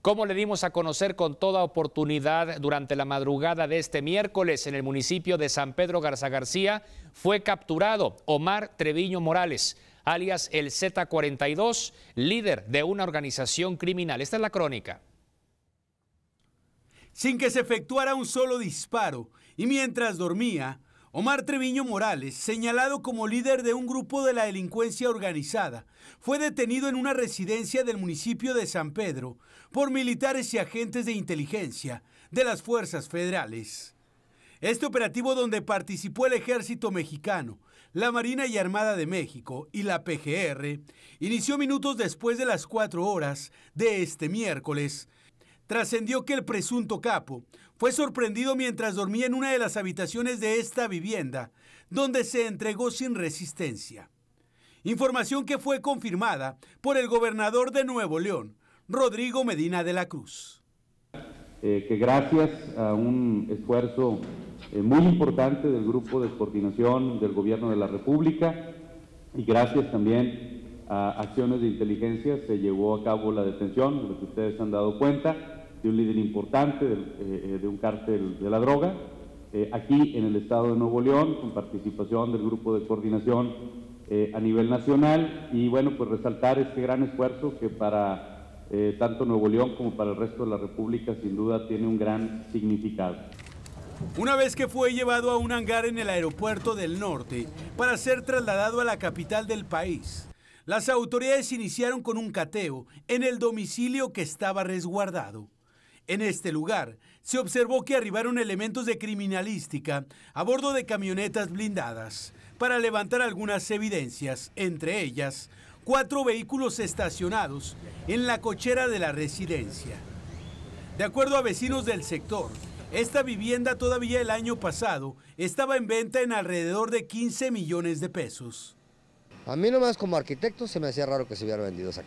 como le dimos a conocer con toda oportunidad durante la madrugada de este miércoles en el municipio de San Pedro Garza García, fue capturado Omar Treviño Morales, alias el Z42, líder de una organización criminal. Esta es la crónica. Sin que se efectuara un solo disparo y mientras dormía, Omar Treviño Morales, señalado como líder de un grupo de la delincuencia organizada, fue detenido en una residencia del municipio de San Pedro por militares y agentes de inteligencia de las fuerzas federales. Este operativo donde participó el ejército mexicano, la Marina y Armada de México y la PGR, inició minutos después de las cuatro horas de este miércoles trascendió que el presunto capo fue sorprendido mientras dormía en una de las habitaciones de esta vivienda, donde se entregó sin resistencia. Información que fue confirmada por el gobernador de Nuevo León, Rodrigo Medina de la Cruz. Eh, que gracias a un esfuerzo eh, muy importante del grupo de coordinación del gobierno de la República y gracias también a acciones de inteligencia se llevó a cabo la detención, de lo que ustedes han dado cuenta, de un líder importante eh, eh, de, un cártel de la droga, eh, aquí en el estado de Nuevo León, con participación del grupo de coordinación a nivel nacional y bueno, pues resaltar este gran esfuerzo que para tanto Nuevo León como para el resto de la República, sin duda tiene un gran significado. Una vez que fue llevado a un hangar en el aeropuerto del norte para ser trasladado a la capital del país, las autoridades iniciaron con un cateo en el domicilio que estaba resguardado. En este lugar se observó que arribaron elementos de criminalística a bordo de camionetas blindadas para levantar algunas evidencias, entre ellas cuatro vehículos estacionados en la cochera de la residencia. De acuerdo a vecinos del sector, esta vivienda todavía el año pasado estaba en venta en alrededor de 15 millones de pesos. A mí nomás como arquitecto se me hacía raro que se hubiera vendido esa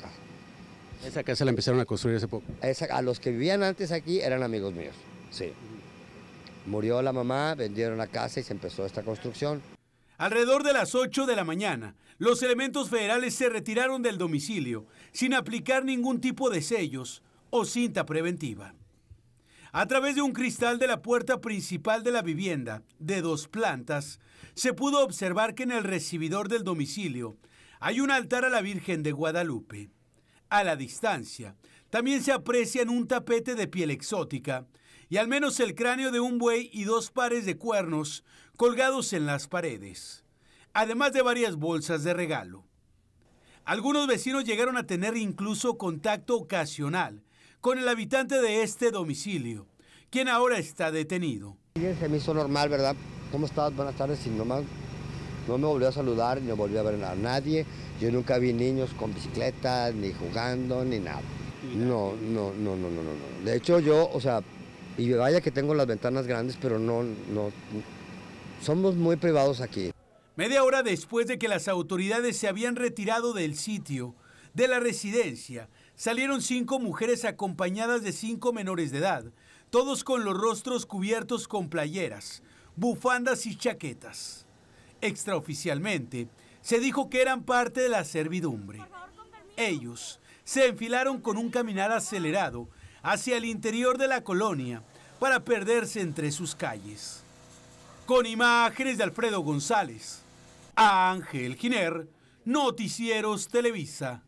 esa casa la empezaron a construir hace poco. a los que vivían antes aquí eran amigos míos, sí. Murió la mamá, vendieron la casa y se empezó esta construcción. Alrededor de las 8 de la mañana, los elementos federales se retiraron del domicilio sin aplicar ningún tipo de sellos o cinta preventiva. A través de un cristal de la puerta principal de la vivienda, de dos plantas, se pudo observar que en el recibidor del domicilio hay un altar a la Virgen de Guadalupe a la distancia. También se aprecian un tapete de piel exótica y al menos el cráneo de un buey y dos pares de cuernos colgados en las paredes, además de varias bolsas de regalo. Algunos vecinos llegaron a tener incluso contacto ocasional con el habitante de este domicilio, quien ahora está detenido. Se me hizo normal, ¿verdad? ¿Cómo estás? Buenas tardes. nomás no me volvió a saludar, no volvió a ver a nadie. Yo nunca vi niños con bicicletas, ni jugando, ni nada. No, no, no, no, no, no. De hecho yo, o sea, y vaya que tengo las ventanas grandes, pero no, no, somos muy privados aquí. Media hora después de que las autoridades se habían retirado del sitio, de la residencia, salieron cinco mujeres acompañadas de cinco menores de edad, todos con los rostros cubiertos con playeras, bufandas y chaquetas. Extraoficialmente, se dijo que eran parte de la servidumbre. Ellos se enfilaron con un caminar acelerado hacia el interior de la colonia para perderse entre sus calles. Con imágenes de Alfredo González, Ángel Giner, Noticieros Televisa.